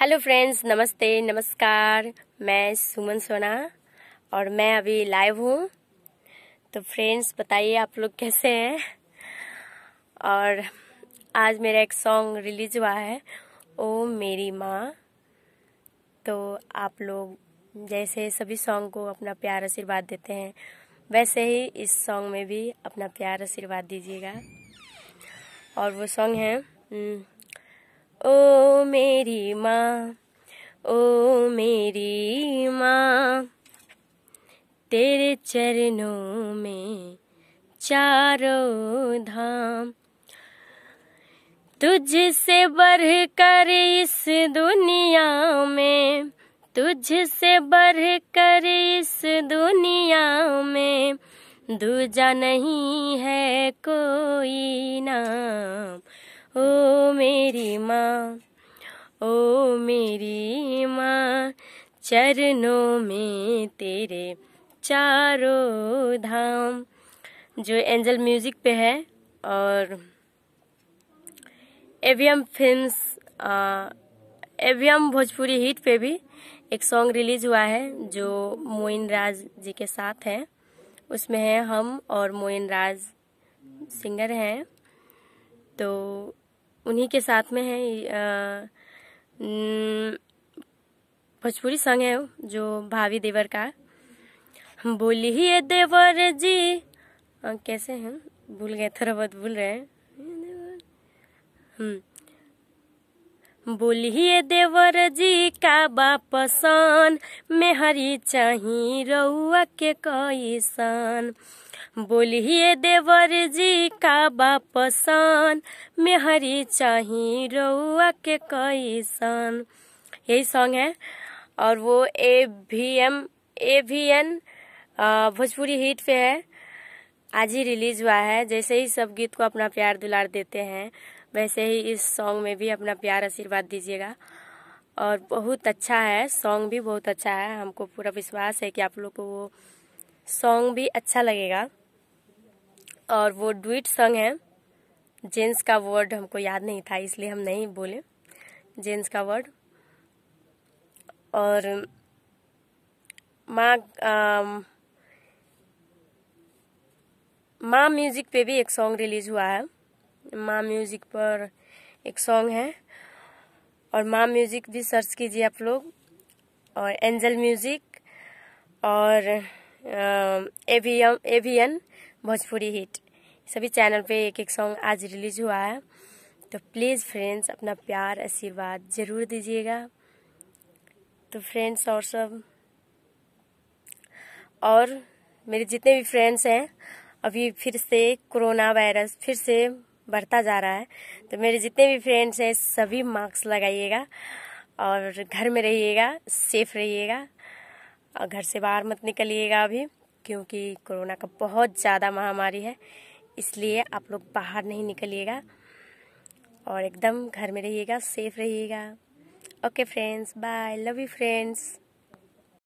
Hello friends नमस्ते नमस्कार मैं सुमन सोना और मैं अभी लाइव हूँ तो फ्रेंड्स बताइए आप लोग कैसे हैं और आज मेरा एक सॉन्ग रिलीज हुआ है ओ मेरी माँ तो आप लोग जैसे सभी सॉन्ग को अपना प्यार आशीर्वाद देते हैं वैसे ही इस सॉन्ग में भी अपना प्यार आशीर्वाद दीजिएगा और वो सॉन्ग है हम्म, ओ मेरी माँ ओ मेरी माँ तेरे चरणों में चारों धाम तुझसे बढ़ कर इस दुनिया में तुझसे बढ़ कर इस दुनिया में दूजा नहीं है कोई नाम ओ मेरी माँ ओ मेरी माँ चरणों में तेरे चारों धाम जो एंजल म्यूजिक पे है और एवियम फिल्म्स एवियम भोजपुरी हिट पे भी एक सॉन्ग रिलीज हुआ है जो मोइन राज जी के साथ है उसमें है हम और मोइन राज सिंगर हैं तो उन्हीं के साथ में है भोजपुरी संग है जो भावी देवर का बोलिए देवर जी आ, कैसे हैं भूल गए थोड़ा बहुत भूल रहे हैं हम्म। बोलिए देवर जी का बापसन मेहरी चाही रउआ के कैसन बोलिए देवर जी का बापसन मेहरी चाही रउआ के कैसन यही सॉन्ग है और वो ए भी एम ए भी एन भोजपुरी हिट पे है आज ही रिलीज हुआ है जैसे ही सब गीत को अपना प्यार दुलार देते हैं वैसे ही इस सॉन्ग में भी अपना प्यार आशीर्वाद दीजिएगा और बहुत अच्छा है सॉन्ग भी बहुत अच्छा है हमको पूरा विश्वास है कि आप लोग को वो सॉन्ग भी अच्छा लगेगा और वो डुइट सॉन्ग है जेंस का वर्ड हमको याद नहीं था इसलिए हम नहीं बोले जेंस का वर्ड और माँ माँ म्यूजिक पे भी एक सॉन्ग रिलीज हुआ है माँ म्यूजिक पर एक सॉन्ग है और माँ म्यूजिक भी सर्च कीजिए आप लोग और एंजल म्यूजिक और एवीएम एवियन भोजपुरी हिट सभी चैनल पे एक एक सॉन्ग आज रिलीज हुआ है तो प्लीज़ फ्रेंड्स अपना प्यार आशीर्वाद ज़रूर दीजिएगा तो फ्रेंड्स और सब और मेरे जितने भी फ्रेंड्स हैं अभी फिर से कोरोना वायरस फिर से बढ़ता जा रहा है तो मेरे जितने भी फ्रेंड्स हैं सभी मास्क लगाइएगा और घर में रहिएगा सेफ रहिएगा और घर से बाहर मत निकलिएगा अभी क्योंकि कोरोना का बहुत ज़्यादा महामारी है इसलिए आप लोग बाहर नहीं निकलिएगा और एकदम घर में रहिएगा सेफ रहिएगा okay friends bye love you friends